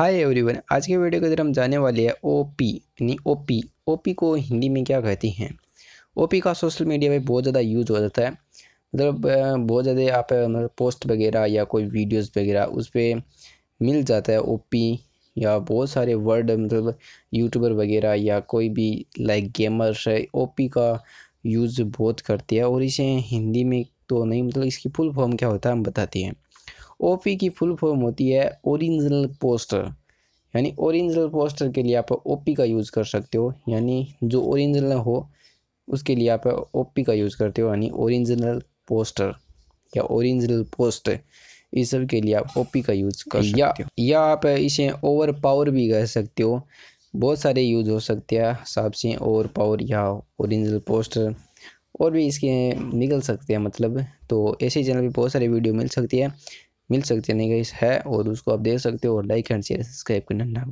hi everyone आज के video के अंदर हम जाने वाले हैं ओ पी यानी ओ पी ओ पी को हिंदी में क्या कहती हैं ओ पी का सोशल मीडिया पे बहुत ज़्यादा यूज हो जाता है मतलब बहुत ज़्यादा आप पोस्ट मतलब वगैरह या कोई वीडियोस वगैरह उस पर मिल जाता है ओ पी या बहुत सारे वर्ड मतलब यूट्यूबर वगैरह या कोई भी लाइक गेमर्स है ओ पी का यूज़ बहुत करते हैं और इसे हिंदी में तो नहीं मतलब इसकी फुल फॉर्म क्या होता है हम बताते हैं ओपी की फुल फॉर्म होती है ओरिजिनल पोस्टर यानी ओरिजिनल पोस्टर के लिए आप ओपी का यूज़ कर सकते हो यानी जो ओरिजिनल हो उसके लिए आप ओपी का यूज़ करते हो यानी ओरिजिनल पोस्टर या ओरिजिनल पोस्ट इस सब के लिए आप ओपी का यूज़ कर सकते या, हो या आप इसे ओवर पावर भी कह सकते हो बहुत सारे यूज हो सकते हैं हिसाब से ओवर पावर या ओरिजिनल पोस्टर और भी इसके निकल सकते हैं मतलब तो ऐसे चैनल पे बहुत सारे वीडियो मिल सकती है मिल सकती है नहीं गई है और उसको आप देख सकते हो और लाइक एंड शेयर सब्सक्राइब करना ना